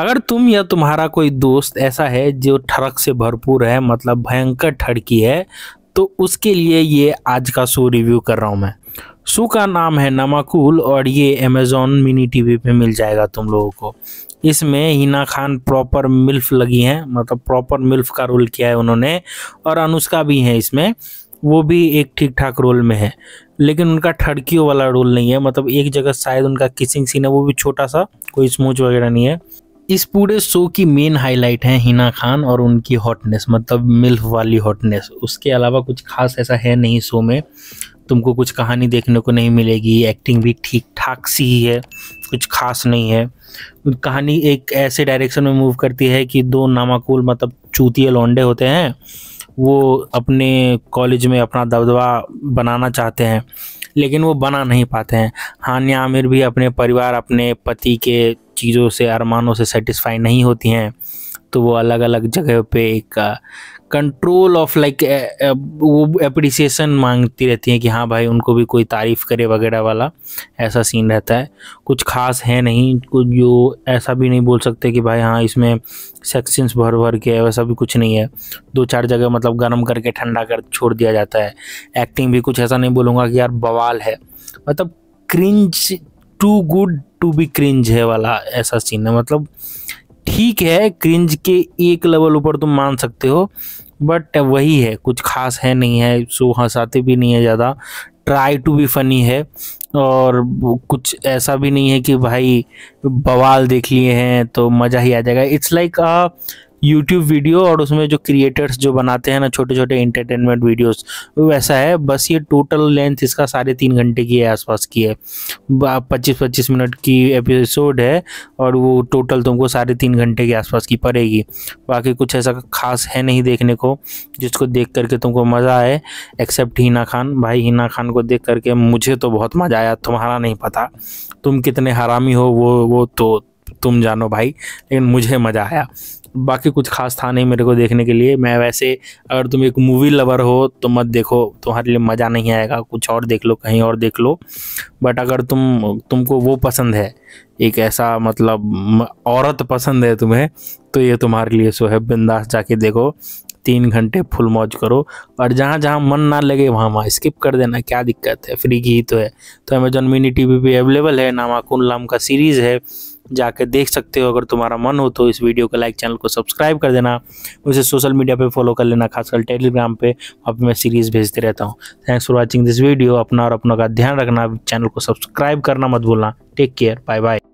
अगर तुम या तुम्हारा कोई दोस्त ऐसा है जो ठड़क से भरपूर है मतलब भयंकर ठड़की है तो उसके लिए ये आज का शो रिव्यू कर रहा हूँ मैं शो का नाम है नमाकूल और ये अमेज़ोन मिनी टीवी पे मिल जाएगा तुम लोगों को इसमें हिना खान प्रॉपर मिल्फ लगी हैं मतलब प्रॉपर मिल्फ का रोल किया है उन्होंने और अनुष्का भी हैं इसमें वो भी एक ठीक ठाक रोल में है लेकिन उनका ठड़कियों वाला रोल नहीं है मतलब एक जगह शायद उनका किसिंग सीन है वो भी छोटा सा कोई स्मूच वगैरह नहीं है इस पूरे शो की मेन हाईलाइट है हिना खान और उनकी हॉटनेस मतलब मिल्फ वाली हॉटनेस उसके अलावा कुछ खास ऐसा है नहीं शो में तुमको कुछ कहानी देखने को नहीं मिलेगी एक्टिंग भी ठीक ठाक सी ही है कुछ खास नहीं है कहानी एक ऐसे डायरेक्शन में मूव करती है कि दो नामाकूल मतलब चूतिए लौंडे होते हैं वो अपने कॉलेज में अपना दबदबा बनाना चाहते हैं लेकिन वो बना नहीं पाते हैं हानिया आमिर भी अपने परिवार अपने पति के चीज़ों से अरमानों से सेटिस्फाई नहीं होती हैं तो वो अलग अलग जगह पे एक कंट्रोल ऑफ लाइक वो अप्रिसिएशन मांगती रहती हैं कि हाँ भाई उनको भी कोई तारीफ़ करे वगैरह वाला ऐसा सीन रहता है कुछ खास है नहीं कुछ जो ऐसा भी नहीं बोल सकते कि भाई हाँ इसमें सेक्शंस भर भर के वैसा भी कुछ नहीं है दो चार जगह मतलब गर्म करके ठंडा कर छोड़ दिया जाता है एक्टिंग भी कुछ ऐसा नहीं बोलूँगा कि यार बवाल है मतलब cringe too good to be cringe है वाला ऐसा सीन है मतलब ठीक है क्रिंज के एक लेवल ऊपर तुम मान सकते हो बट वही है कुछ खास है नहीं है सो हंसाते भी नहीं है ज़्यादा ट्राई टू बी फनी है और कुछ ऐसा भी नहीं है कि भाई बवाल देख लिए हैं तो मज़ा ही आ जाएगा it's like a YouTube video और उसमें जो क्रिएटर्स जो बनाते हैं ना छोटे छोटे इंटरटेनमेंट वीडियोस वैसा है बस ये टोटल लेंथ इसका साढ़े तीन घंटे की है आसपास की है पच्चीस पच्चीस मिनट की एपिसोड है और वो टोटल तुमको साढ़े तीन घंटे के आसपास की पड़ेगी बाकी कुछ ऐसा खास है नहीं देखने को जिसको देख करके तुमको मज़ा आए एक्सेप्ट हिना खान भाई हिना खान को देख करके मुझे तो बहुत मज़ा आया तुम्हारा नहीं पता तुम कितने हरामी हो वो वो तो तुम जानो भाई लेकिन मुझे मज़ा आया बाकी कुछ खास था नहीं मेरे को देखने के लिए मैं वैसे अगर तुम एक मूवी लवर हो तो मत देखो तुम्हारे लिए मज़ा नहीं आएगा कुछ और देख लो कहीं और देख लो बट अगर तुम तुमको वो पसंद है एक ऐसा मतलब औरत पसंद है तुम्हें तो ये तुम्हारे लिए सो है बिंदास जाके देखो तीन घंटे फुल मौज करो और जहाँ जहाँ मन ना लगे वहाँ वहाँ स्किप कर देना क्या दिक्कत है फ्री की ही तो है तो अमेजोन मिनी टी वी पर अवेलेबल है नामाकुन लाम का सीरीज़ है जाके देख सकते हो अगर तुम्हारा मन हो तो इस वीडियो को लाइक चैनल को सब्सक्राइब कर देना मुझे सोशल मीडिया पे फॉलो कर लेना खासकर टेलीग्राम पे वहाँ पर मैं सीरीज़ भेजते रहता हूँ thanks for watching this video अपना और अपनों का ध्यान रखना चैनल को सब्सक्राइब करना मत भूलना टेक केयर बाय बाय